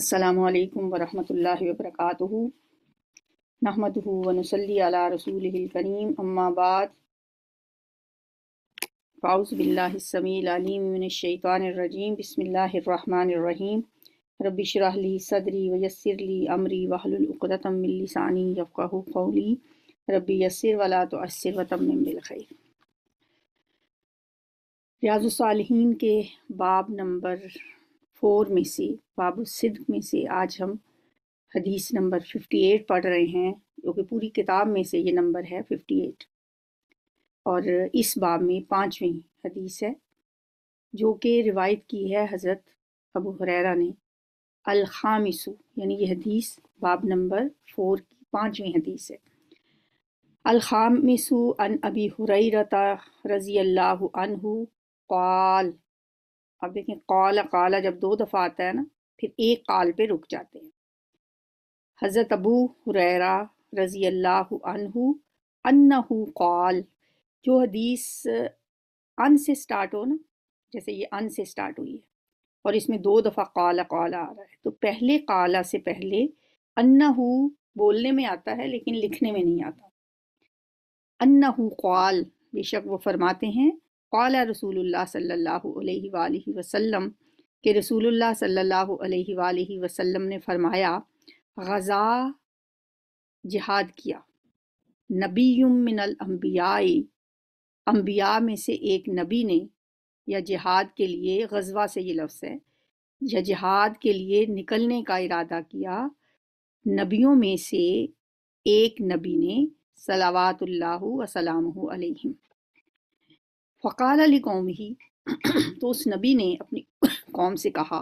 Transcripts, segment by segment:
अल्लाम वरहमल वबरक नहमद वनसली अला रसूल करीम अम्माबाद फ़ाउज़बिल्लासमीम बसमीम रबिशरहली सदरी वयसरली अमरी वहलतमिलसानी यफ़ानी रबी यसर वला तो असर वतमिलखैर रियाज़ालहन के बाब नंबर फोर में से बाब सिद्ध में से आज हम हदीस नंबर फिफ्टी एट पढ़ रहे हैं जो कि पूरी किताब में से ये नंबर है फिफ्टी एट और इस बाब में पाँचवीं हदीस है जो कि रिवायत की है हज़रत अबू हुरैरा ने अलखामिसु यानी ये हदीस बाब नंबर फोर की पाँचवीं हदीस है अलखामिसु अन अबी हुरैरता रज़ी अल्लाह अनहु क़ाल अब देखें काला काला जब दो दफ़ा आता है ना फिर एक काल पे रुक जाते हैं हज़रत अबू हुरैरा रज़ी अल्लाह अनहू अन्नहू जो हदीस अन से स्टार्ट हो ना जैसे ये अन से स्टार्ट हुई है और इसमें दो दफ़ा काला काला आ रहा है तो पहले काला से पहले अन्नहू बोलने में आता है लेकिन लिखने में नहीं आता अन्नहू काल बेशक वो फरमाते हैं कौला रसूल सल्ला वसम के रसूल सल्ला वसम ने फरमाया गज़ा जिहाद किया नबी मिनल अम्बिया में से एक नबी ने या जिहाद के लिए गजवा से ये लफ़्स है या जिहाद के लिए निकलने का इरादा किया नबियों में से एक नबी ने सलावातुल्लाह वसलाम फ़काल अली कौम ही तो उस नबी ने अपनी कौम से कहा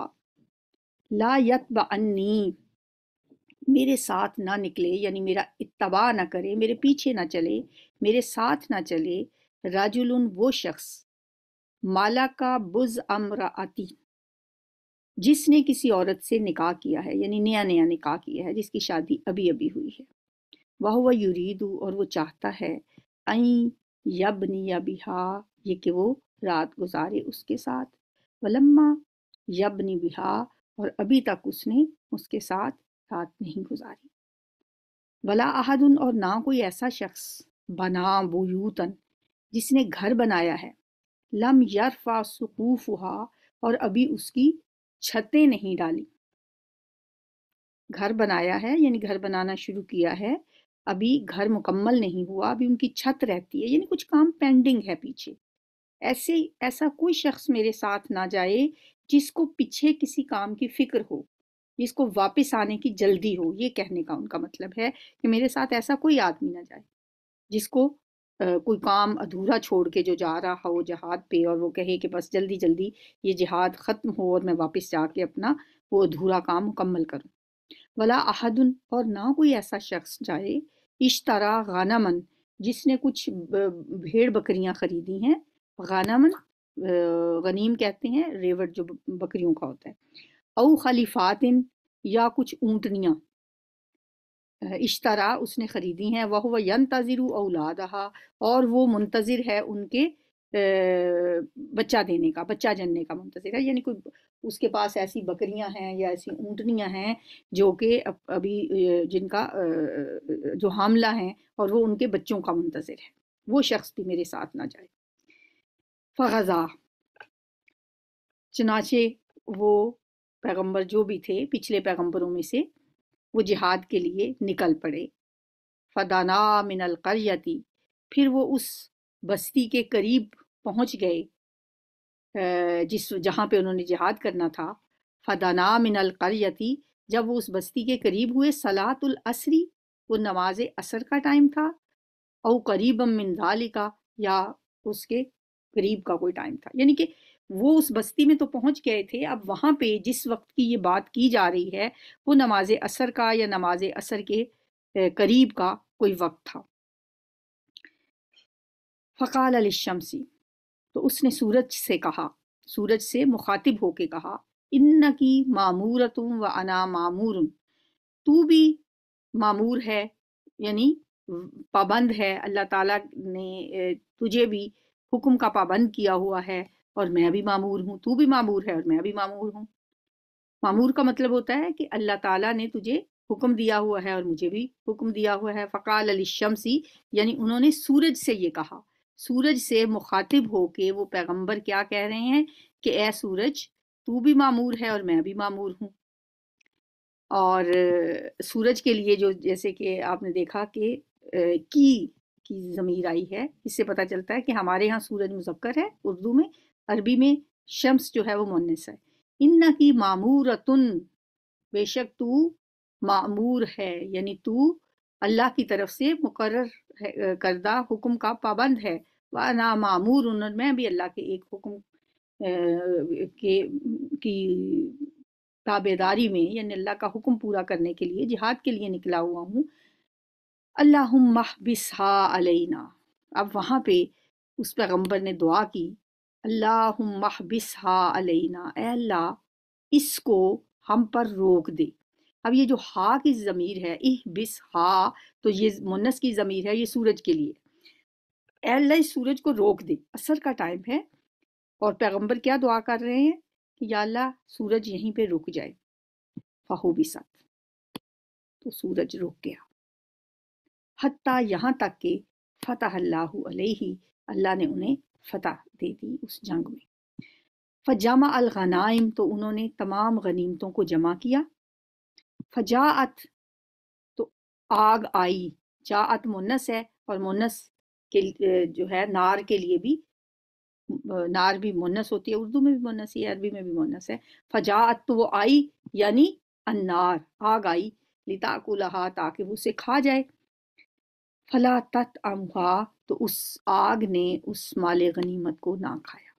ला यतब अन्नी मेरे साथ ना निकले यानी मेरा इतबा ना करे मेरे पीछे ना चले मेरे साथ ना चले राजुल वो शख्स माला का बुज अमराती जिसने किसी औरत से निकाह किया है यानी नया नया निकाह किया है जिसकी शादी अभी अभी हुई है वह वह यूरीदू और वो चाहता है अई यबनिया बिहा ये कि वो रात गुजारे उसके साथ वलम्मा यब यबनी बिहा और अभी तक उसने उसके साथ रात नहीं गुजारी वला अहदन और ना कोई ऐसा शख्स बना बुयूतन जिसने घर बनाया है लम यरफा सकूफ हुआ और अभी उसकी छतें नहीं डाली घर बनाया है यानी घर बनाना शुरू किया है अभी घर मुकम्मल नहीं हुआ अभी उनकी छत रहती है यानी कुछ काम पेंडिंग है पीछे ऐसे ऐसा कोई शख्स मेरे साथ ना जाए जिसको पीछे किसी काम की फिक्र हो जिसको वापस आने की जल्दी हो ये कहने का उनका मतलब है कि मेरे साथ ऐसा कोई आदमी ना जाए जिसको आ, कोई काम अधूरा छोड़ के जो जा रहा हो जहाद पे और वो कहे कि बस जल्दी जल्दी ये जिहाद ख़त्म हो और मैं वापस जाके अपना वो अधूरा काम मुकम्मल करूँ वला अहदन और ना कोई ऐसा शख्स जाए इश तरह गाना मन जिसने कुछ भेड़ बकरियां खरीदी हैं गनमन गनीम कहते हैं रेवट जो बकरियों का होता है औ खलीफातिन या कुछ ऊँटनियाँ इश्तरा उसने ख़रीदी हैं वह हुआ यन तज़िर औलादहा और वो मुंतज़र है उनके बच्चा देने का बच्चा जनने का मुंतज़र है यानी कोई उसके पास ऐसी बकरियां हैं या ऐसी ऊँटनियाँ हैं जो कि अभी जिनका जो हामला हैं और वो उनके बच्चों का मुंतज़र है वो शख्स भी मेरे साथ ना जाए फ़ज़ा चनाचे वो पैगंबर जो भी थे पिछले पैगंबरों में से वो जिहाद के लिए निकल पड़े फ़दाना मिनल करयती फिर वो उस बस्ती के करीब पहुंच गए जिस जहां पे उन्होंने जिहाद करना था फ़दाना मिनल करयती जब वो उस बस्ती के करीब हुए सलातुल असरी वो नमाज असर का टाइम था और करीब मिन दालिका या उसके करीब का कोई टाइम था यानी कि वो उस बस्ती में तो पहुंच गए थे अब वहां पे जिस वक्त की ये बात की जा रही है वो नमाज असर का या नमाज असर के करीब का कोई वक्त था फ़काल शमसी तो उसने सूरज से कहा सूरज से मुखातिब होके कहा इन्न की मामूरतुम व अना मामूर तू भी मामूर है यानी पाबंद है अल्लाह ताला ने तुझे भी हुक्म का पाबंद किया हुआ है और मैं भी मामूर हूँ तू भी मामूर है और मैं भी मामूर हूँ मामूर का मतलब होता है कि अल्लाह ताला ने तुझे हुक्म दिया हुआ है और मुझे भी हुक्म दिया हुआ है फ़काल अली शमसी यानी उन्होंने सूरज से ये कहा सूरज से मुखातिब होके वो पैगंबर क्या कह रहे हैं कि ए सूरज तू भी मामूर है और मैं भी मामूर हूँ और सूरज के लिए जो जैसे कि आपने देखा कि की की जमीर आई है इससे पता चलता है कि हमारे यहाँ सूरज मुजक्कर है उर्दू में अरबी में शम्स जो है वो मोनस है इन्ना की मामूर तुन बेशक तू मामूर है यानी तू अल्लाह की तरफ से मुकर करदा हुक्म का पाबंद है व ना मामूर उन मैं भी अल्लाह के एक हुक्म के की ताबेदारी में यानी अल्लाह का हुक्म पूरा करने के लिए जिहाद के लिए निकला हुआ हूँ अल्लाहुम्महबिसहा अलैना अब वहाँ पे उस पैगम्बर ने दुआ की अल्लाहुम्महबिसहा अलैना अल्लाह इसको हम पर रोक दे अब ये जो हा की ज़मीर है इह बिस हा तो ये मुनस की ज़मीर है ये सूरज के लिए अल्लाह इस सूरज को रोक दे असर का टाइम है और पैगम्बर क्या दुआ कर रहे हैं कि या अल्लाह सूरज यहीं पे रुक जाए फहू भी तो सूरज रुक गया हत्ता यहाँ तक के फ़तह अलैहि अल्लाह ने उन्हें फ़तह दे दी उस जंग में फजामा अल गनाइम तो उन्होंने तमाम गनीमतों को जमा किया फजात तो आग आई जात मुनस है और मुनस के जो है नार के लिए भी नार भी मुनस होती है उर्दू में भी मुनस है अरबी में भी मुनस है फजात तो वो आई यानी अन्नार आग आई लिताकुलहा ताकि वो उसे खा जाए फला तत अमहा तो उस आग ने उस माल गनीमत को ना खाया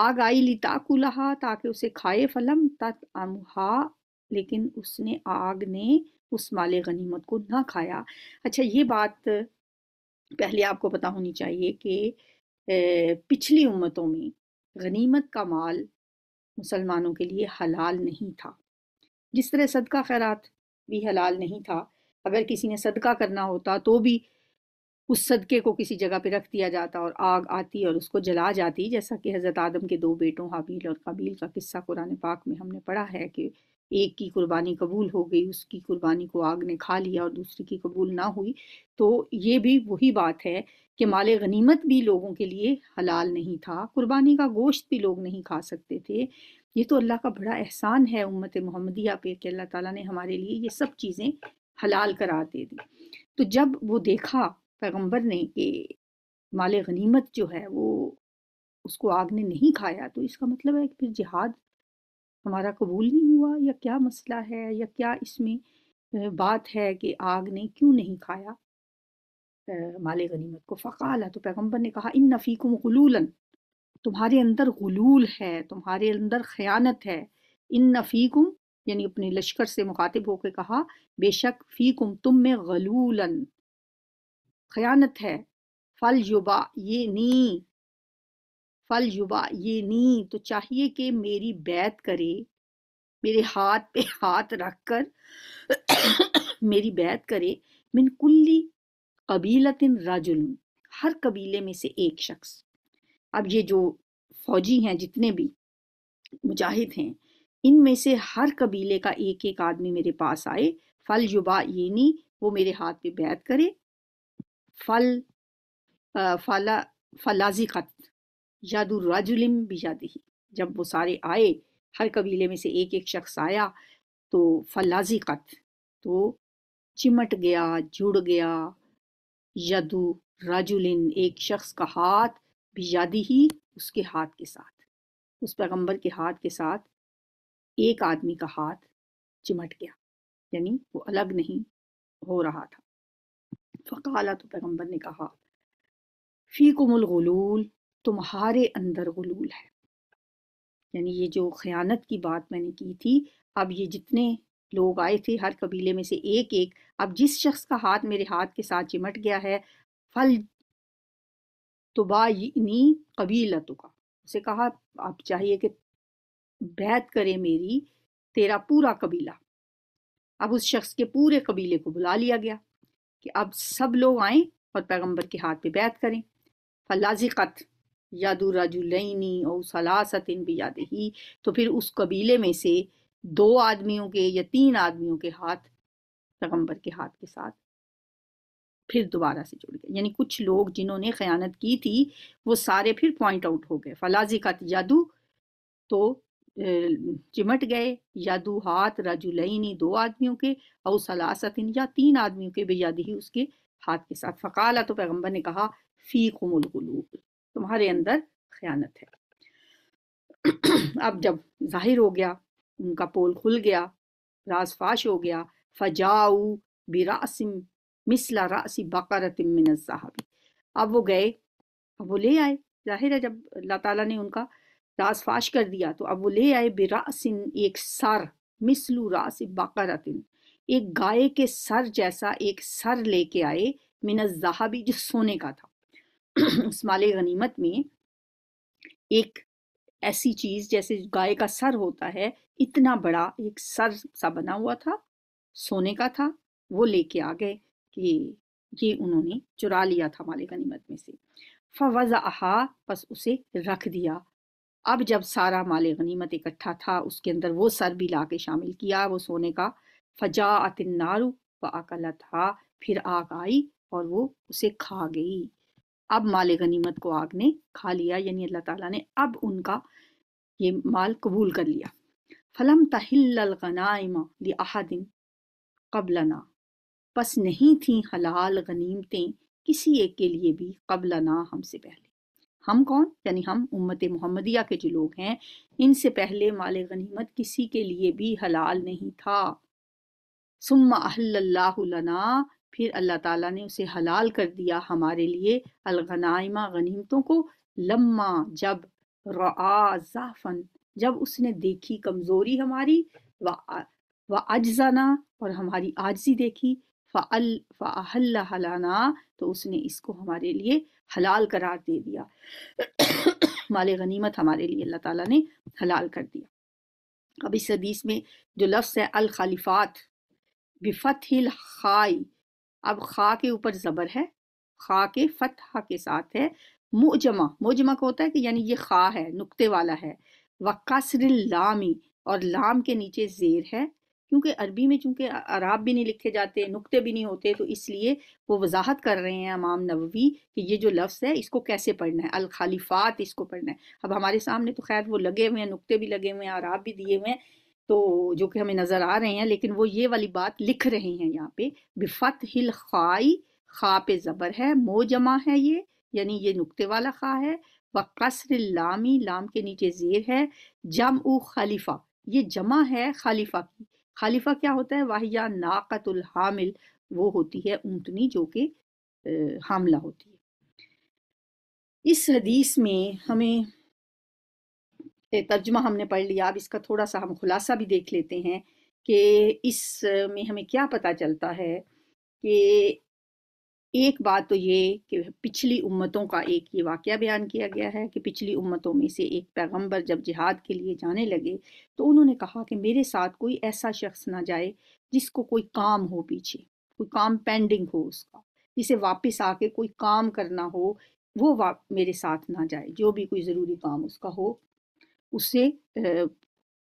आग आई लिताकुलहा ताकि उसे खाए फलम तत अमहा लेकिन उसने आग ने उस माल गनीमत को ना खाया अच्छा ये बात पहले आपको पता होनी चाहिए कि पिछली उम्मतों में गनीमत का माल मुसलमानों के लिए हलाल नहीं था जिस तरह सदका खैरात भी हलाल नहीं था अगर किसी ने सदका करना होता तो भी उस सदके को किसी जगह पर रख दिया जाता और आग आती और उसको जला जाती जैसा कि हज़रत आदम के दो बेटों हाबील और काबील का किस्सा कुरान पाक में हमने पढ़ा है कि एक की कुर्बानी कबूल हो गई उसकी कुर्बानी को आग ने खा लिया और दूसरी की कबूल ना हुई तो ये भी वही बात है कि माल गनीमत भी लोगों के लिए हलाल नहीं था कुर्बानी का गोश्त भी लोग नहीं खा सकते थे ये तो अल्लाह का बड़ा एहसान है उम्मत मोहम्मदिया पे कि अल्लाह ताला ने हमारे लिए ये सब चीज़ें हलाल करार दे दी तो जब वो देखा पैगंबर ने कि माल गनीमत जो है वो उसको आग ने नहीं खाया तो इसका मतलब है कि फिर जिहाद हमारा कबूल नहीं हुआ या क्या मसला है या क्या इसमें बात है कि आग ने क्यों नहीं खाया माल गनीमत को फ़काला तो पैगम्बर ने कहा इन नफ़ीकुम गलूलन तुम्हारे अंदर गलूल है तुम्हारे अंदर ख़यानत है इन नफ़ीकुम यानी अपने लश्कर से मुखातिब होकर कहा बेशक फी कुम तुम में गलूलन खयानत है फल युबा ये नी फल युबा ये नी तो चाहिए कि मेरी बैत करे मेरे हाथ पे हाथ रख कर मेरी बैत करे मिन कुल्ली कबीलतिन राजुल हर कबीले में से एक शख्स अब ये जो फौजी हैं जितने भी मुजाहिद हैं इनमें से हर कबीले का एक एक आदमी मेरे पास आए फल युबा नहीं वो मेरे हाथ पे बैत करे फल फला फलाजी खत यादु भी बिजादी जब वो सारे आए हर कबीले में से एक एक शख्स आया तो फलाजी खत तो चिमट गया जुड़ गया यदु राजुलिन एक शख्स का हाथ बिजादी ही उसके हाथ के साथ उस पैगंबर के हाथ के साथ एक आदमी का हाथ चिमट गया यानी वो अलग नहीं हो रहा था फ़काला तो पैगम्बर ने कहा फ़ी कुमुल गलूल तुम्हारे अंदर गलूल है यानी ये जो ख़यानत की बात मैंने की थी अब ये जितने लोग आए थे हर कबीले में से एक एक अब जिस शख्स का हाथ मेरे हाथ के साथ चिमट गया है फल तो कबीला का उसे कहा आप चाहिए कि बैत करे मेरी तेरा पूरा कबीला अब उस शख्स के पूरे कबीले को बुला लिया गया कि अब सब लोग आए और पैगंबर के हाथ पे बैत करें फलाजिकत यादू राजनी और सलासत इन भी ही तो फिर उस कबीले में से दो आदमियों के या तीन आदमियों के हाथ पैगंबर के हाथ के साथ फिर दोबारा से जुड़ गए यानी कुछ लोग जिन्होंने खयानत की थी वो सारे फिर पॉइंट आउट हो गए फलाजिकत जादू तो चिमट गए यादू हाथ रजुलईनी दो आदमियों के और सलासतिन या तीन आदमियों के बेयादी ही उसके हाथ के साथ फ़काला तो पैगम्बर ने कहा फ़ी तुम्हारे अंदर खयानत है अब जब जाहिर हो गया उनका पोल खुल गया फाश हो गया फजाऊ बिरासिम मिसला रासी बकरत अब वो गए अब वो ले आए जाहिर है जब अल्लाह ताला ने उनका फाश कर दिया तो अब वो ले आए बिरासिन एक सर मिसलू रास बकरतिन एक गाय के सर जैसा एक सर लेके आए मिनस जहाबी जो सोने का था उस माले गनीमत में एक ऐसी चीज जैसे गाय का सर होता है इतना बड़ा एक सर सा बना हुआ था सोने का था वो लेके आ गए कि ये उन्होंने चुरा लिया था माले गनीमत में से फवज आहा बस उसे रख दिया अब जब सारा माल गनीमत इकट्ठा था उसके अंदर वो सर भी ला के शामिल किया वो सोने का फजा अतिन नारू व अकल था फिर आग आई और वो उसे खा गई अब माल गनीमत को आग ने खा लिया यानी अल्लाह ताला ने अब उनका ये माल कबूल कर लिया फलम तहिलनादिन कबलना बस नहीं थी हलाल गनीमतें किसी एक के लिए भी कबलना हमसे पहले हम कौन यानी हम उम्मत मोहम्मदिया के जो लोग हैं इनसे पहले माल गनीमत किसी के लिए भी हलाल नहीं था सुम्मा अहल्लाना फिर अल्लाह ताला ने उसे हलाल कर दिया हमारे लिए अलगनाइमा गनीमतों को लम्मा जब राफन जब उसने देखी कमज़ोरी हमारी व अजाना और हमारी आजजी देखी फ़ल हलाना तो उसने इसको हमारे लिए हलाल करार दे दिया माल गनीमत हमारे लिए अल्लाह ताला ने हलाल कर दिया अब इस हदीस में जो लफ्स है अल खलीफात बिफत हिल खाई अब खा के ऊपर ज़बर है खा के फतह के साथ है मुजमा मुजमा को होता है कि यानी ये खा है नुक्ते वाला है वक्सर लामी और लाम के नीचे जेर है क्योंकि अरबी में चूंकि अराब भी नहीं लिखे जाते नुकते भी नहीं होते तो इसलिए वो वजाहत कर रहे हैं इमाम नबी कि ये जो लफ्ज़ है इसको कैसे पढ़ना है अलखालिफात इसको पढ़ना है अब हमारे सामने तो खैर वो लगे हुए हैं नुकते भी लगे हुए हैं अराब भी दिए हुए हैं तो जो कि हमें नज़र आ रहे हैं लेकिन वो ये वाली बात लिख रहे हैं यहाँ पे बिफत हिल खाई खा पे ज़बर है मो जमा है ये यानी ये नुकते वाला खा है व कसर लामी लाम के नीचे जेर है जम उ खलीफा ये जमा है खलीफा की खालिफा क्या होता है वाहिया नाकतुल हामिल वो होती है ऊँटनी जो कि हामला होती है इस हदीस में हमें तर्जमा हमने पढ़ लिया अब इसका थोड़ा सा हम खुलासा भी देख लेते हैं कि इस में हमें क्या पता चलता है कि एक बात तो ये कि पिछली उम्मतों का एक ये वाक़ बयान किया गया है कि पिछली उम्मतों में से एक पैगंबर जब जिहाद के लिए जाने लगे तो उन्होंने कहा कि मेरे साथ कोई ऐसा शख्स ना जाए जिसको कोई काम हो पीछे कोई काम पेंडिंग हो उसका जिसे वापस आके कोई काम करना हो वो मेरे साथ ना जाए जो भी कोई ज़रूरी काम उसका हो उससे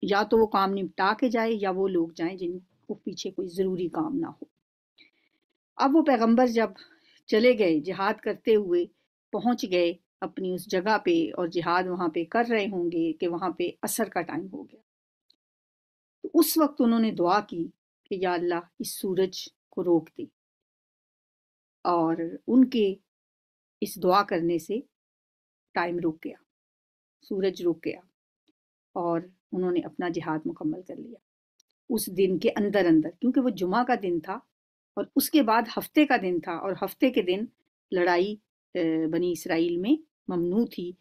या तो वो काम निपटा के जाए या वो लोग जाए जिनको पीछे कोई ज़रूरी काम ना हो अब वो पैगंबर जब चले गए जिहाद करते हुए पहुंच गए अपनी उस जगह पे और जिहाद वहाँ पे कर रहे होंगे कि वहाँ पे असर का टाइम हो गया तो उस वक्त उन्होंने दुआ की कि या अल्लाह इस सूरज को रोक दे और उनके इस दुआ करने से टाइम रुक गया सूरज रुक गया और उन्होंने अपना जिहाद मुकम्मल कर लिया उस दिन के अंदर अंदर क्योंकि वो जुमा का दिन था और उसके बाद हफ्ते का दिन था और हफ्ते के दिन लड़ाई बनी इसराइल में ममनू थी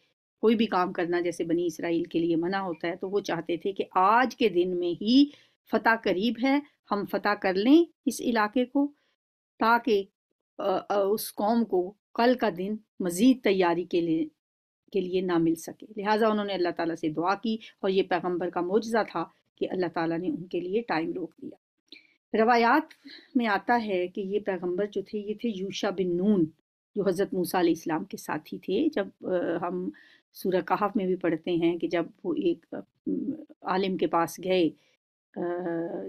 कोई भी काम करना जैसे बनी इसराइल के लिए मना होता है तो वो चाहते थे कि आज के दिन में ही फतह करीब है हम फतह कर लें इस इलाके को ताकि उस कौम को कल का दिन मज़ीद तैयारी के लिए के लिए ना मिल सके लिहाजा उन्होंने अल्लाह ताला से दुआ की और ये पैगंबर का मुआजा था कि अल्लाह ताला ने उनके लिए टाइम रोक दिया रवायात में आता है कि ये पैगंबर जो थे ये थे यूशा बिन नून जो हज़रत मूसा इस्लाम के साथी थे जब हम सूर कहफ में भी पढ़ते हैं कि जब वो एक आलिम के पास गए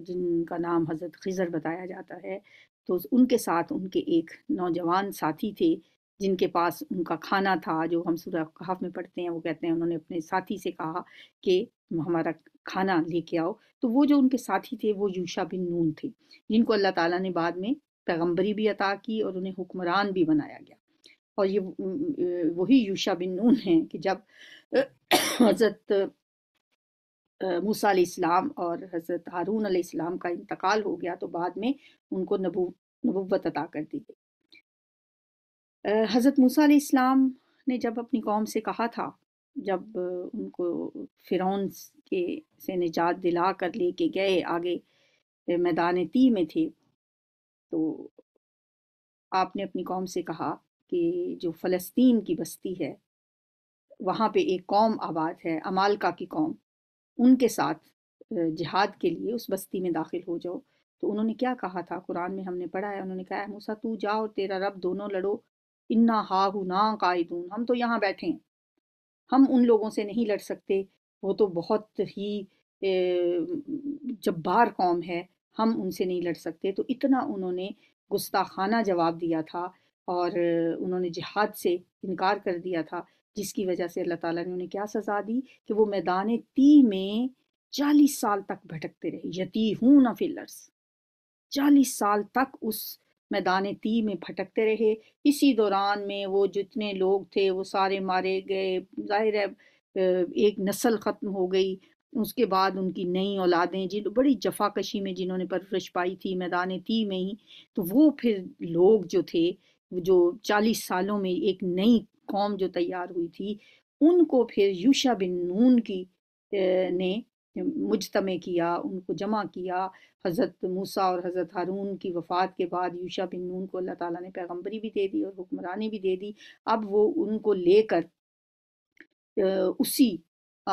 जिनका नाम हज़रत खिजर बताया जाता है तो उनके साथ उनके एक नौजवान साथी थे जिनके पास उनका खाना था जो हम सूर्य कहफ में पढ़ते हैं वो कहते हैं उन्होंने अपने साथी से कहा कि हमारा खाना लेके आओ तो वो जो उनके साथी थे वो यूशा बिन नून थे जिनको अल्लाह ताला ने बाद में पैगम्बरी भी अता की और उन्हें हुक्मरान भी बनाया गया और ये वही यूशा बिन नून हैं कि जब हज़रत मूसा इस्लाम और हज़रत हारून इस्लाम का इंतकाल हो गया तो बाद में उनको नबू नबूवत अता कर दी गई हज़रत मूसा इस्लाम ने जब अपनी कौम से कहा था जब उनको फ़िरौन के से निजात दिला कर के गए आगे मैदान ती में थे तो आपने अपनी कौम से कहा कि जो फ़लस्तीन की बस्ती है वहाँ पे एक कौम आबाद है अमालका की कौम उनके साथ जिहाद के लिए उस बस्ती में दाखिल हो जाओ तो उन्होंने क्या कहा था कुरान में हमने पढ़ा है उन्होंने कहा है मूसा तू जाओ तेरा रब दोनों लड़ो इन्ना हा ना कायदून हम तो यहाँ बैठे हैं हम उन लोगों से नहीं लड़ सकते वो तो बहुत ही जब्बार कौम है हम उनसे नहीं लड़ सकते तो इतना उन्होंने गुस्ताखाना जवाब दिया था और उन्होंने जिहाद से इनकार कर दिया था जिसकी वजह से अल्लाह ताला ने उन्हें क्या सज़ा दी कि वो मैदान ती में चालीस साल तक भटकते रहे यती हूँ ना फिलर्स चालीस साल तक उस मैदान ती में भटकते रहे इसी दौरान में वो जितने लोग थे वो सारे मारे गए जाहिर है एक नस्ल ख़त्म हो गई उसके बाद उनकी नई औलादें जिन बड़ी जफाकशी में जिन्होंने परवरिश पाई थी मैदान ती में ही तो वो फिर लोग जो थे जो चालीस सालों में एक नई कौम जो तैयार हुई थी उनको फिर यूशा बिन नून की ने मुजतम किया उनको जमा किया हज़रत मूसा और हज़रत हारून की वफ़ात के बाद यूशा बिन नून को अल्लाह ताला ने पैगम्बरी भी दे दी और हुक्मरानी भी दे दी अब वो उनको लेकर उसी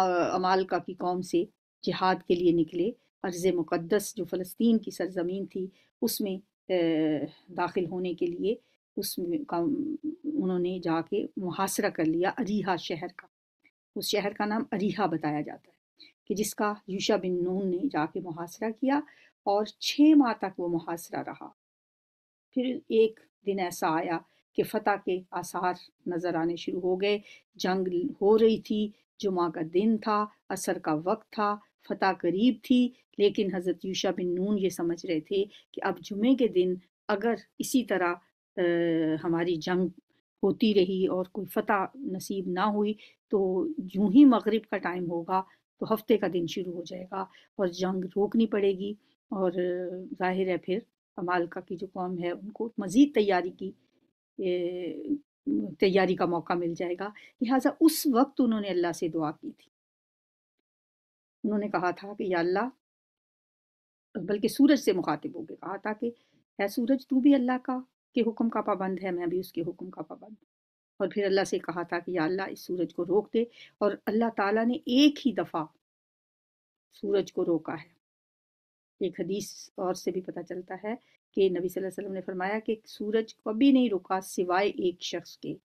अमालका की कौम से जिहाद के लिए निकले अर्ज़ मुक़दस जो फ़लस्तीन की सरजमीन थी उसमें दाखिल होने के लिए उसमें उन्होंने जाके मुहासरा कर लिया अरीहा शहर का उस शहर का नाम अरीहा बताया जाता है कि जिसका यूशा बिन नून ने जाके मुहासरा किया और छः माह तक वो मुहासरा रहा फिर एक दिन ऐसा आया कि फ़तेह के आसार नज़र आने शुरू हो गए जंग हो रही थी जुमा का दिन था असर का वक्त था फतह करीब थी लेकिन हज़रत यूशा बिन नून ये समझ रहे थे कि अब जुमे के दिन अगर इसी तरह आ, हमारी जंग होती रही और कोई फतह नसीब ना हुई तो यूं ही मगरिब का टाइम होगा तो हफ्ते का दिन शुरू हो जाएगा और जंग रोकनी पड़ेगी और जाहिर है फिर अमालका की जो कौम है उनको मज़ीद तैयारी की तैयारी का मौका मिल जाएगा लिहाजा उस वक्त उन्होंने अल्लाह से दुआ की थी उन्होंने कहा था कि या अल्लाह बल्कि सूरज से मुखातिब होकर कहा था कि है सूरज तू भी अल्लाह का के हुक्म का पाबंद है मैं भी उसके हुक्म का पाबंद और फिर अल्लाह से कहा था कि अल्लाह इस सूरज को रोक दे और अल्लाह ताला ने एक ही दफ़ा सूरज को रोका है एक हदीस और से भी पता चलता है कि नबी सल्लल्लाहु अलैहि वसल्लम ने फरमाया कि सूरज कभी नहीं रुका सिवाय एक शख्स के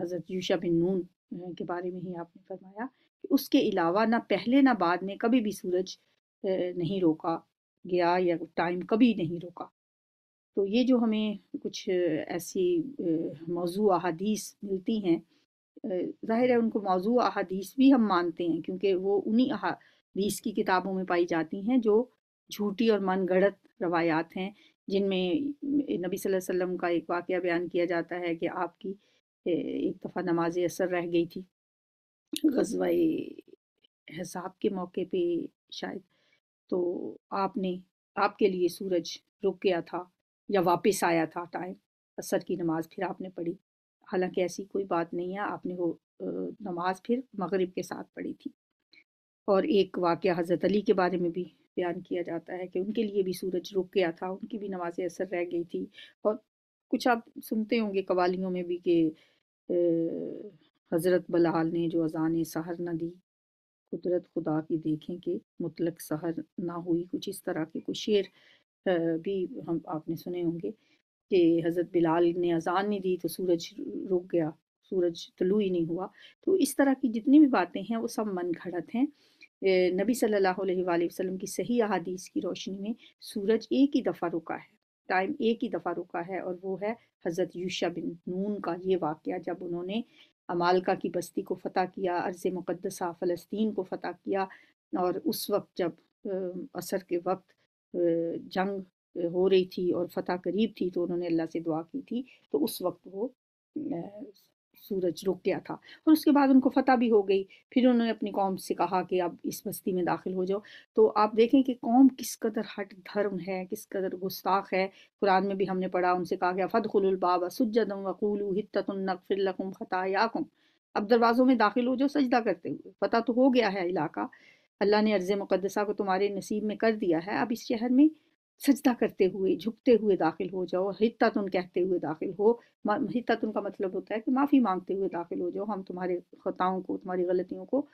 हज़रत यूशा बिन नून के बारे में ही आपने फरमाया कि उसके अलावा ना पहले ना बाद में कभी भी सूरज नहीं रोका गया या टाइम कभी नहीं रोका तो ये जो हमें कुछ ऐसी मौजू अहादीस मिलती हैं ज़ाहिर है उनको मौजू अहादीस भी हम मानते हैं क्योंकि वो उन्हीं अहादीस की किताबों में पाई जाती हैं जो झूठी और मन गढ़त रवायात हैं जिनमें नबी सल्लल्लाहु अलैहि वसल्लम का एक वाक़ बयान किया जाता है कि आपकी एक दफ़ा नमाज असर रह गई थी गजवा हिसाब के मौके पे शायद तो आपने आपके लिए सूरज रुक गया था या वापस आया था टाइम असर की नमाज़ फिर आपने पढ़ी हालांकि ऐसी कोई बात नहीं है आपने वो नमाज फिर मगरिब के साथ पढ़ी थी और एक वाक़ हज़रत अली के बारे में भी बयान किया जाता है कि उनके लिए भी सूरज रुक गया था उनकी भी नमाज असर रह गई थी और कुछ आप सुनते होंगे कवालियों में भी कि हज़रत बलाल ने जो अजान सहर न दी कुदरत खुदा की देखें कि मुतलक सहर ना हुई कुछ इस तरह के कुछ शेर भी हम आपने सुने होंगे कि हज़रत बिलाल ने अजान नहीं दी तो सूरज रुक गया सूरज तलू तो ही नहीं हुआ तो इस तरह की जितनी भी बातें हैं वो सब मन घड़त हैं नबी सल्लल्लाहु अलैहि वसल्लम की सही अहादीस की रोशनी में सूरज एक ही दफ़ा रुका है टाइम एक ही दफ़ा रुका है और वो है हज़रत यूशा बिन नून का ये वाक़ जब उन्होंने अमालका की बस्ती को फ़तह किया अर्ज़ मुक़दसा फ़लस्तीन को फ़तह किया और उस वक्त जब असर के वक्त जंग हो रही थी और फतेह करीब थी तो उन्होंने अल्लाह से दुआ की थी तो उस वक्त वो सूरज रुक गया था और उसके बाद उनको फतह भी हो गई फिर उन्होंने अपनी कौम से कहा कि आप इस बस्ती में दाखिल हो जाओ तो आप देखें कि कौम किस कदर हट धर्म है किस कदर गुस्ताख है कुरान में भी हमने पढ़ा उनसे कहा गया फ़दखुलबाबा सुजदम वकूलू हिततुल्नफ़िलकुम याकुम अब दरवाज़ों में दाखिल हो जाओ सजदा करते हुए फतेह तो हो गया है इलाका अल्लाह ने अर्ज़ मुक़दसा को तुम्हारे नसीब में कर दिया है अब इस शहर में सजदा करते हुए झुकते हुए दाखिल हो जाओ हिता तुन कहते हुए दाखिल हो हिता तुन का मतलब होता है कि माफ़ी मांगते हुए दाखिल हो जाओ हम तुम्हारे खताओं को तुम्हारी गलतियों को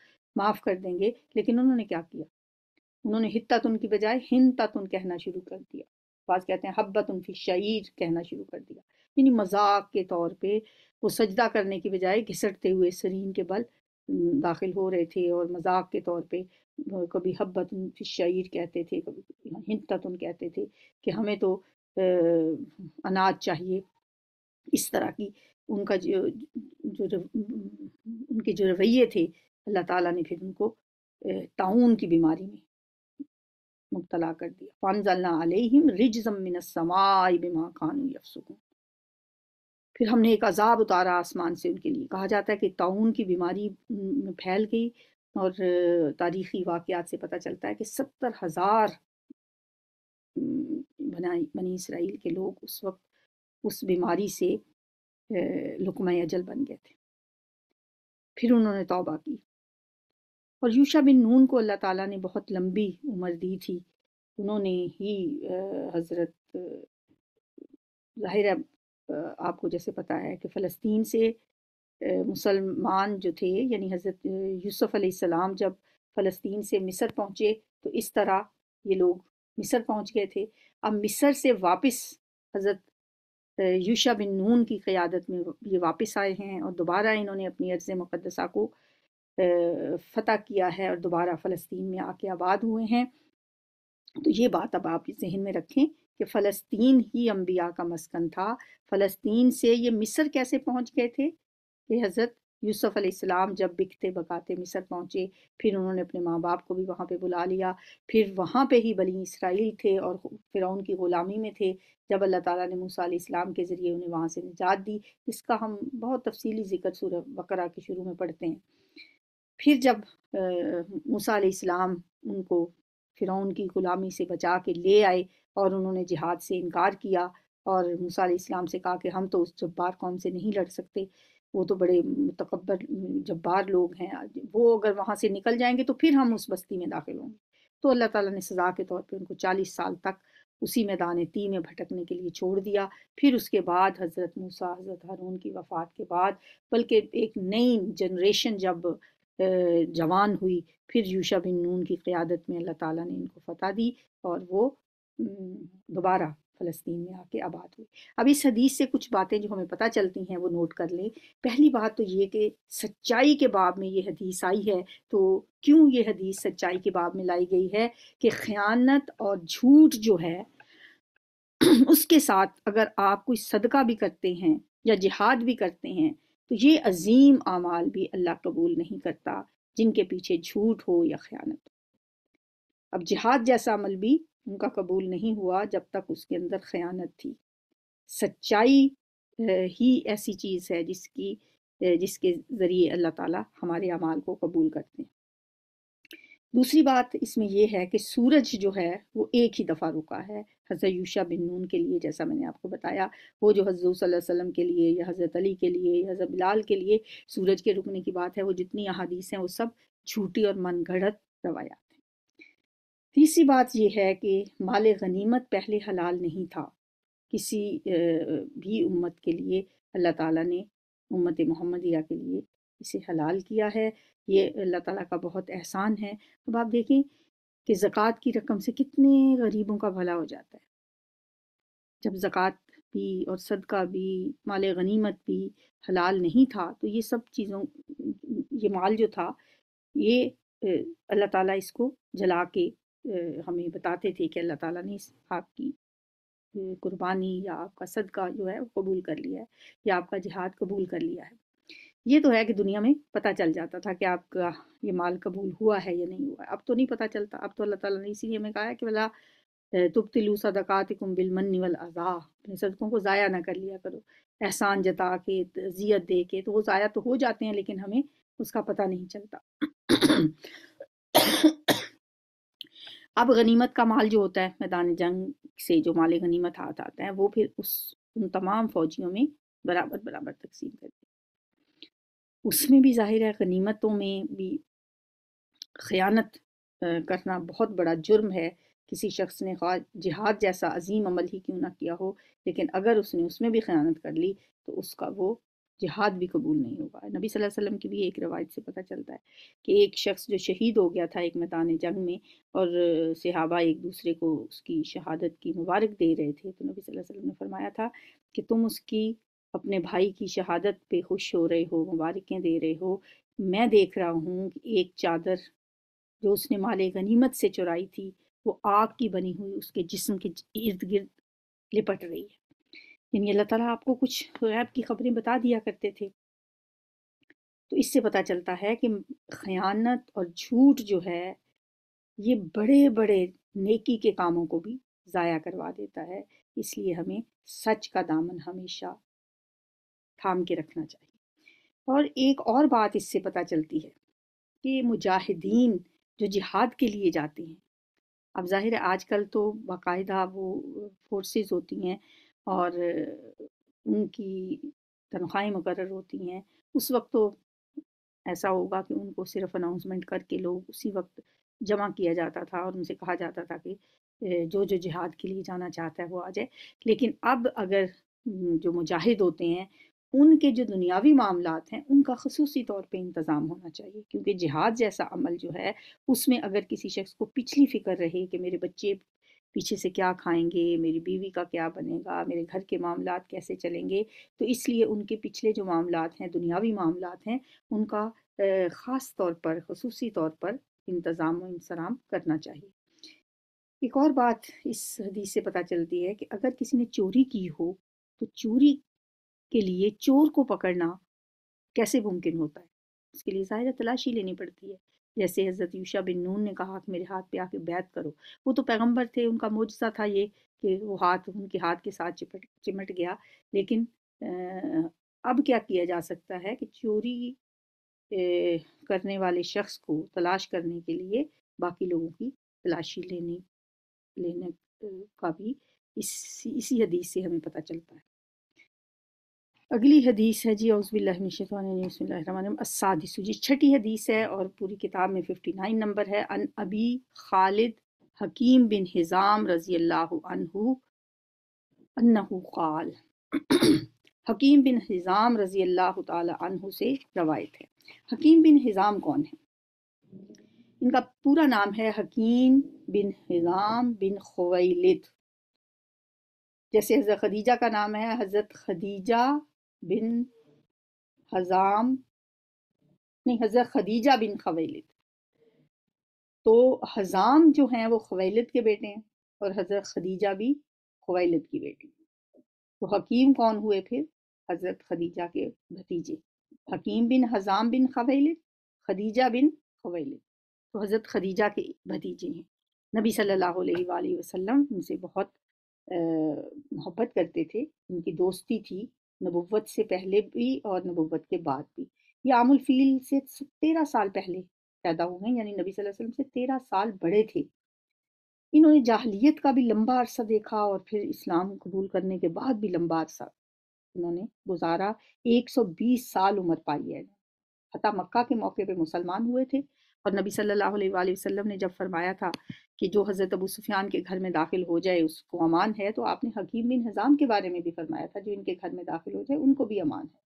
माफ़ कर देंगे लेकिन उन्होंने क्या किया उन्होंने हिता तुन की बजाय हिंतातुन कहना शुरू कर दिया बाज कहते हैं हब्बतुन फी शईर कहना शुरू कर दिया यानी मजाक के तौर पर वो सजदा करने की बजाय घिसटते हुए सरीन के बल दाखिल हो रहे थे और मजाक के तौर पर कभी हब्बत फिशाइर कहते थे कभी हिंततन कहते थे कि हमें तो अनाज चाहिए इस तरह की उनका जो जो, जो उनके जो रवैये थे अल्लाह ताला ने फिर उनको ताउन की बीमारी में मुबतला कर दिया फानजल्ला अलैहिम बिमा खानू यफसुकून फिर हमने एक अजाब उतारा आसमान से उनके लिए कहा जाता है कि ताउन की बीमारी फैल गई और तारीख़ी वाक़ात से पता चलता है कि सत्तर हज़ार बनाई बनी इसराइल के लोग उस वक्त उस बीमारी से लुकमय अजल बन गए थे फिर उन्होंने तौबा की और यूशा बिन नून को अल्लाह ताला ने बहुत लंबी उम्र दी थी उन्होंने ही हज़रत ज़ाहिर आपको जैसे पता है कि फ़लस्तीन से मुसलमान जो थे यानी हज़रत यूसुफ़ अलैहिस्सलाम जब फ़लस्तीन से मिस्र पहुँचे तो इस तरह ये लोग मिस्र पहुँच गए थे अब मिस्र से वापस हज़रत यूशा बिन नून की क़्यादत में ये वापस आए हैं और दोबारा इन्होंने अपनी अर्ज़ मुक़दसा को फ़तह किया है और दोबारा फ़लस्तीन में आके आबाद हुए हैं तो ये बात अब आप जहन में रखें कि फ़लस्तीन ही अम्बिया का मस्कन था फ़लस्तीन से ये मिस्र कैसे पहुंच गए थे कि हज़रत यूसुफ अलैहिस्सलाम जब बिकते बकाते मिस्र पहुँचे फिर उन्होंने अपने माँ बाप को भी वहाँ पे बुला लिया फिर वहाँ पे ही बनी इसराइल थे और फिर उनकी ग़ुलामी में थे जब अल्लाह ताला ने मूसा इस्लाम के ज़रिए उन्हें वहाँ से निजात दी इसका हम बहुत तफसीली ज़िक्र सूर बकरा के शुरू में पढ़ते हैं फिर जब मूसा इस्लाम उनको फ़िरौन की ग़ुलामी से बचा के ले आए और उन्होंने जिहाद से इनकार किया और मूसा इस्लाम से कहा कि हम तो उस जब्बार कौम से नहीं लड़ सकते वो तो बड़े मुतकबर जब्बार लोग हैं वो अगर वहाँ से निकल जाएंगे तो फिर हम उस बस्ती में दाखिल होंगे तो अल्लाह ताला ने सज़ा के तौर पे उनको चालीस साल तक उसी मैदान ती में भटकने के लिए छोड़ दिया फिर उसके बाद हज़रत मूसा हज़रत हारून की वफ़ात के बाद बल्कि एक नई जनरेशन जब जवान हुई फिर यूशा बिन नून की क़्यादत में अल्लाह ताला ने इनको फतह दी और वो दोबारा फ़लस्तीन में आके आबाद हुए अब इस हदीस से कुछ बातें जो हमें पता चलती हैं वो नोट कर लें पहली बात तो ये कि सच्चाई के बाब में ये हदीस आई है तो क्यों ये हदीस सच्चाई के बाब में लाई गई है कि ख़यानत और झूठ जो है उसके साथ अगर आप कोई सदका भी करते हैं या जिहाद भी करते हैं तो ये अजीम अमाल भी अल्लाह कबूल नहीं करता जिनके पीछे झूठ हो या ख़यानत हो अब जिहाद जैसा अमल भी उनका कबूल नहीं हुआ जब तक उसके अंदर खयानत थी सच्चाई ही ऐसी चीज़ है जिसकी जिसके ज़रिए अल्लाह ताला हमारे अमाल को कबूल करते हैं दूसरी बात इसमें यह है कि सूरज जो है वो एक ही दफ़ा रुका है हज़रत यूशा बिन नून के लिए जैसा मैंने आपको बताया वो जो हजरत वसल्लम के लिए या हज़रत अली के लिए या हज़रत बिलाल के लिए सूरज के रुकने की बात है वो जितनी अहादीस हैं वो सब झूठी और मनगढ़ंत रवायात तीसरी बात यह है कि माल गनीमत पहले हलाल नहीं था किसी भी उम्मत के लिए अल्लाह ताला ने उम्मत मोहम्मदिया के लिए इसे हलाल किया है ये अल्लाह ताला का बहुत एहसान है अब आप देखें कि ज़क़़त की रकम से कितने गरीबों का भला हो जाता है जब ज़क़़त भी और सदका भी माल गनीमत भी हलाल नहीं था तो ये सब चीज़ों ये माल जो था ये अल्लाह ताला इसको जला के हमें बताते थे कि अल्लाह ताला ने आपकी कुर्बानी या आपका सदका जो है वो कबूल कर लिया है या आपका जिहाद कबूल कर लिया है ये तो है कि दुनिया में पता चल जाता था कि आपका ये माल कबूल हुआ है या नहीं हुआ है अब तो नहीं पता चलता अब तो अल्लाह ताला ने इसीलिए हमें कहा है कि भला तुप तिलू सदक़ात बिलमन वल अज़ा अपने सदकों को ज़ाया ना कर लिया करो एहसान जता के जियत दे के तो वो ज़ाया तो हो जाते हैं लेकिन हमें उसका पता नहीं चलता अब गनीमत का माल जो होता है मैदान जंग से जो माल गनीमत हाथ आता है वो फिर उस उन तमाम फौजियों में बराबर बराबर तकसीम कर उसमें भी जाहिर है गनीमतों में भी खयानत करना बहुत बड़ा जुर्म है किसी शख्स ने जिहाद जैसा अजीम अमल ही क्यों ना किया हो लेकिन अगर उसने उसमें भी खयानत कर ली तो उसका वो जिहाद भी कबूल नहीं होगा नबी सल्लल्लाहु अलैहि वसल्लम की भी एक रवायत से पता चलता है कि एक शख्स जो शहीद हो गया था एक मैदान जंग में और सिहाबा एक दूसरे को उसकी शहादत की मुबारक दे रहे थे तो नबी सल्लल्लाहु अलैहि वसल्लम ने फरमाया था कि तुम उसकी अपने भाई की शहादत पे खुश हो रहे हो मुबारकें दे रहे हो मैं देख रहा हूँ एक चादर जो उसने माले गनीमत से चुराई थी वो आग की बनी हुई उसके जिस्म के इर्द गिर्द लिपट रही है यानी अल्लाह ताला आपको कुछ गैब की खबरें बता दिया करते थे तो इससे पता चलता है कि खयानत और झूठ जो है ये बड़े बड़े नेकी के कामों को भी ज़ाया करवा देता है इसलिए हमें सच का दामन हमेशा थाम के रखना चाहिए और एक और बात इससे पता चलती है कि मुजाहिदीन जो जिहाद के लिए जाते हैं अब जाहिर है आजकल तो बाकायदा वो फोर्सेस होती हैं और उनकी तनख्वाहें मुकर होती हैं उस वक्त तो ऐसा होगा कि उनको सिर्फ अनाउंसमेंट करके लोग उसी वक्त जमा किया जाता था और उनसे कहा जाता था कि जो जो जिहाद के लिए जाना चाहता है वो आ जाए लेकिन अब अगर जो मुजाहिद होते हैं उनके जो दुनियावी मामला हैं उनका खसूसी तौर पे इंतज़ाम होना चाहिए क्योंकि जिहाद जैसा अमल जो है उसमें अगर किसी शख्स को पिछली फिक्र रहे कि मेरे बच्चे पीछे से क्या खाएंगे मेरी बीवी का क्या बनेगा मेरे घर के मामला कैसे चलेंगे तो इसलिए उनके पिछले जो मामला हैं दुनियावी मामला हैं उनका ख़ास तौर पर खसूसी तौर पर इंतज़ाम इंसराम करना चाहिए एक और बात इस हदीस से पता चलती है कि अगर किसी ने चोरी की हो तो चोरी के लिए चोर को पकड़ना कैसे मुमकिन होता है उसके लिए ज़ाहिर तलाशी लेनी पड़ती है जैसे हज़रत यूशा बिन नून ने कहा कि मेरे हाथ पे आके बैत करो वो तो पैगम्बर थे उनका मुजसा था ये कि वो हाथ उनके हाथ के साथ चिपट चिमट गया लेकिन अब क्या किया जा सकता है कि चोरी करने वाले शख्स को तलाश करने के लिए बाकी लोगों की तलाशी लेनी लेने का भी इसी इसी हदीस से हमें पता चलता है अगली हदीस है जी औज़बिल्लिमिनशादिसु जी छठी हदीस है और पूरी किताब में फिफ्टी नाइन नंबर है अन अबी खालिद हकीम बिन हिज़ाम रज़ी अल्लाह क़ाल हकीम बिन हिज़ाम रज़ी अल्लाह तहु से रवायत है हकीम बिन हिज़ाम कौन है इनका पूरा नाम है हकीम बिन हिज़ाम बिन खवैलिद जैसे हज़रत खदीजा का नाम है हज़रत खदीजा बिन हजाम नहीं हज़रत खदीजा बिन खवैलिद तो हजाम जो हैं वो खवैलिद के बेटे हैं और हज़रत खदीजा भी खवैलिद की बेटी तो हकीम कौन हुए फिर हज़रत खदीजा के भतीजे हकीम बिन हजाम बिन खवैलिद खदीजा बिन खवैलिद तो हज़रत खदीजा के भतीजे हैं नबी सल्लल्लाहु अलैहि वसल्लम उनसे बहुत मोहब्बत करते थे उनकी दोस्ती थी नबुवत से पहले भी और नबुवत के बाद भी ये आमुल फील से तेरह साल पहले पैदा हुए हैं यानी नबी सल्लल्लाहु अलैहि वसल्लम से तेरह साल बड़े थे इन्होंने जाहलीत का भी लंबा अरसा देखा और फिर इस्लाम कबूल करने के बाद भी लंबा अरसा इन्होंने गुजारा 120 साल उम्र पाई है हता मक्का के मौके पे मुसलमान हुए थे और नबी सल्लल्लाहु अलैहि वसल्लम ने जब फरमाया था कि जो हज़रत अबू सुफियान के घर में दाखिल हो जाए उसको अमान है तो आपने हकीम बिन हज़ाम के बारे में भी फरमाया था जो इनके घर में दाखिल हो जाए उनको भी अमान है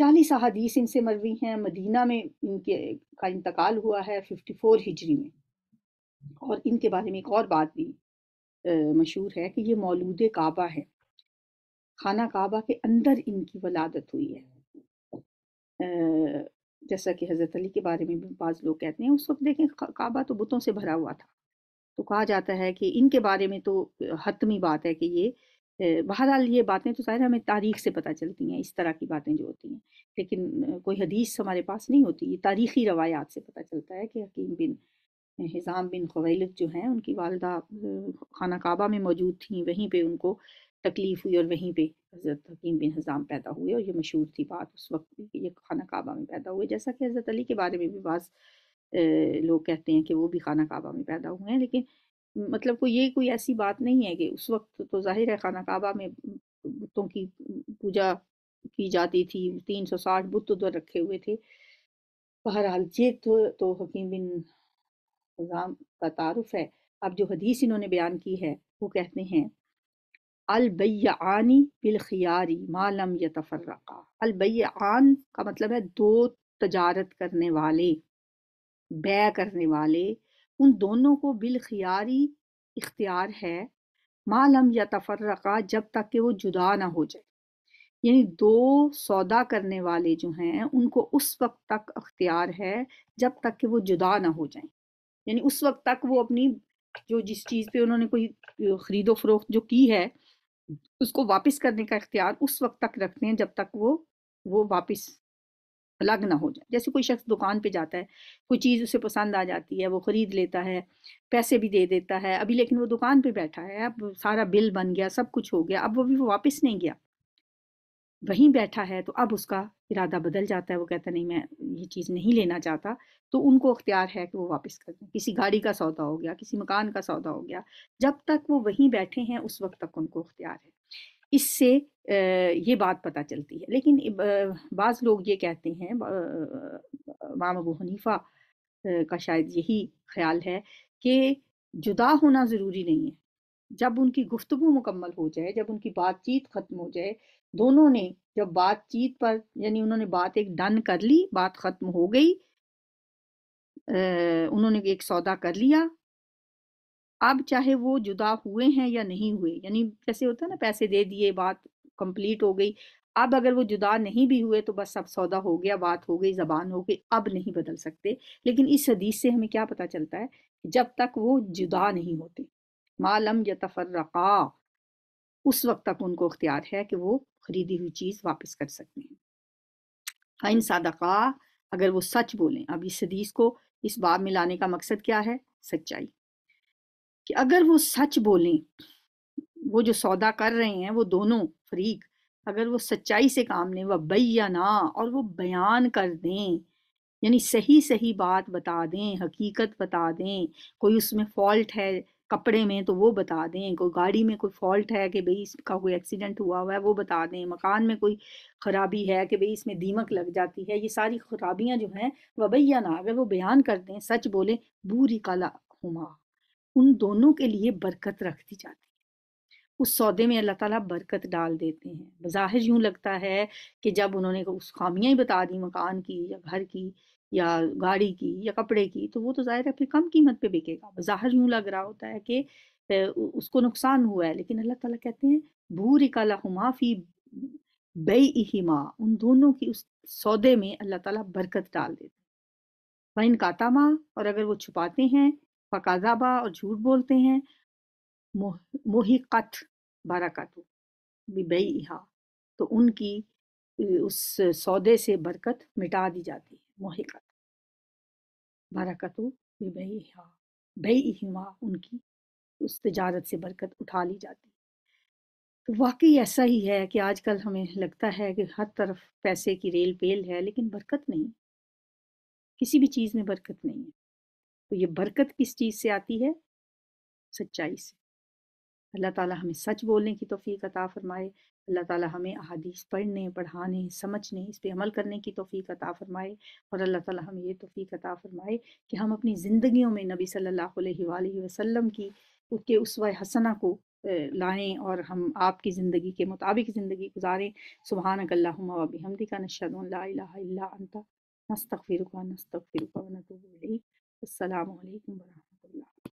चालीस अहादीस इनसे मरवी हैं मदीना में इनके का इंतकाल हुआ है फिफ्टी फोर हिजरी में और इनके बारे में एक और बात भी मशहूर है कि ये मौलूद काबा है खाना काबा के अंदर इनकी वलादत हुई है जैसा कि हज़रत अली के बारे में भी बाज़ लोग कहते हैं उस वक्त देखें काबा तो बुतों से भरा हुआ था तो कहा जाता है कि इनके बारे में तो हतमी बात है कि ये बहरहाल ये बातें तो शायद हमें तारीख से पता चलती हैं इस तरह की बातें जो होती हैं लेकिन कोई हदीस हमारे पास नहीं होती ये तारीखी रवायात से पता चलता है कि हकीम बिन हिज़ाम बिन खवैलत जो हैं उनकी वालदा खाना काबा में मौजूद थी वहीं पे उनको तकलीफ़ हुई और वहीं पे हज़रत हकीम बिन हज़ाम पैदा हुए और ये मशहूर थी बात उस वक्त भी ये खाना काबा में पैदा हुए जैसा कि हज़रत अली के बारे में भी बात लोग कहते हैं कि वो भी खाना काबा में पैदा हुए हैं लेकिन मतलब को ये कोई ऐसी बात नहीं है कि उस वक्त तो जाहिर है खाना काबा में बुतों की पूजा की जाती थी तीन सौ साठ बुत तो उधर रखे हुए थे बहरहाल ये तो, तो हकीम बिन हज़ाम का तारफ़ है अब जो हदीस इन्होंने बयान की है वो कहते हैं अलबैयानी बिलखियारी मालम तफरक़ा अलबैयान का मतलब है दो तजारत करने वाले बै करने वाले उन दोनों को बिलखियारी इख्तियार है मालम या तफरका जब तक कि वो जुदा ना हो जाए यानी दो सौदा करने वाले जो हैं उनको उस वक्त तक अख्तियार है जब तक कि वो जुदा ना हो जाए यानी उस वक्त तक वो अपनी जो जिस चीज़ पे उन्होंने कोई ख़रीदो फरोख्त जो की है उसको वापस करने का इख्तियार उस वक्त तक रखते हैं जब तक वो वो वापस अलग ना हो जाए जैसे कोई शख्स दुकान पे जाता है कोई चीज़ उसे पसंद आ जाती है वो ख़रीद लेता है पैसे भी दे देता है अभी लेकिन वो दुकान पे बैठा है अब सारा बिल बन गया सब कुछ हो गया अब वो भी वो वापस नहीं गया वहीं बैठा है तो अब उसका इरादा बदल जाता है वो कहता नहीं मैं ये चीज़ नहीं लेना चाहता तो उनको अख्तियार है कि वो वापस कर दें किसी गाड़ी का सौदा हो गया किसी मकान का सौदा हो गया जब तक वो वहीं बैठे हैं उस वक्त तक उनको अख्तियार है इससे ये बात पता चलती है लेकिन बाज़ लोग ये कहते हैं माम अबू हनीफा का शायद यही ख्याल है कि जुदा होना ज़रूरी नहीं है जब उनकी गुफ्तु मुकम्मल हो जाए जब उनकी बातचीत ख़त्म हो जाए दोनों ने जब बातचीत पर यानी उन्होंने बात एक डन कर ली बात खत्म हो गई उन्होंने एक सौदा कर लिया अब चाहे वो जुदा हुए हैं या नहीं हुए यानी जैसे होता है ना पैसे दे दिए बात कंप्लीट हो गई अब अगर वो जुदा नहीं भी हुए तो बस सब सौदा हो गया बात हो गई जबान हो गई अब नहीं बदल सकते लेकिन इस हदीस से हमें क्या पता चलता है जब तक वो जुदा नहीं होते मालम या यतफर्रका उस वक्त तक उनको अख्तियार है कि वो खरीदी हुई चीज़ वापस कर सकते हैं हाँ, इन सादका अगर वो सच बोलें अब इस हदीस को इस बाब में लाने का मकसद क्या है सच्चाई कि अगर वो सच बोलें वो जो सौदा कर रहे हैं वो दोनों फरीक अगर वो सच्चाई से काम लें वह बैना और वो बयान कर दें यानी सही सही बात बता दें हकीकत बता दें कोई उसमें फॉल्ट है कपड़े में तो वो बता दें कोई गाड़ी में कोई फॉल्ट है कि भाई इसका कोई एक्सीडेंट हुआ हुआ है वो बता दें मकान में कोई ख़राबी है कि भाई इसमें दीमक लग जाती है ये सारी खराबियाँ जो हैं वबैया ना अगर वो बयान कर दें सच बोले बूरी काला हुमा उन दोनों के लिए बरकत रख दी जाती है उस सौदे में अल्लाह ताला बरकत डाल देते हैं बज़ाहिर यूं लगता है कि जब उन्होंने उस खामियाँ ही बता दी मकान की या घर की या गाड़ी की या कपड़े की तो वो तो जाहिर है फिर कम कीमत पे बिकेगा बाहर यूँ लग रहा होता है कि उसको नुकसान हुआ है लेकिन अल्लाह ताला कहते हैं भूरी काला हुमाफी इहिमा उन दोनों की उस सौदे में अल्लाह ताला बरकत डाल देते वह इन कातामा और अगर वो छुपाते हैं फकाजाबा और झूठ बोलते हैं मोह, मोहिकत बाराकातु बेहा तो उनकी उस सौदे से बरकत मिटा दी जाती है मोहिकत बरकतु हाँ, उनकी उस तजारत से बरकत उठा ली जाती तो वाकई ऐसा ही है कि आजकल हमें लगता है कि हर तरफ पैसे की रेल पेल है लेकिन बरकत नहीं किसी भी चीज़ में बरकत नहीं है तो ये बरकत किस चीज़ से आती है सच्चाई से अल्लाह ताला हमें सच बोलने की तोफ़ी अता फ़रमाए अल्लाह ताला हमें अहदीस पढ़ने पढ़ाने समझने इस पर अमल करने की तोफ़ी अता फ़रमाए और अल्लाह ताला हमें ये तोफ़ी अता फ़रमाए कि हम अपनी ज़िंदगियों में नबी सल्लल्लाहु अलैहि वसल्लम की उसके उसवा हसना को लाएँ और हम आपकी ज़िंदगी के मुताबिक ज़िंदगी गुजारें सुबहान अकल्लाबी हमदी का नशद नस्तफ़िर नस्तफ़िर वरहमल वर्क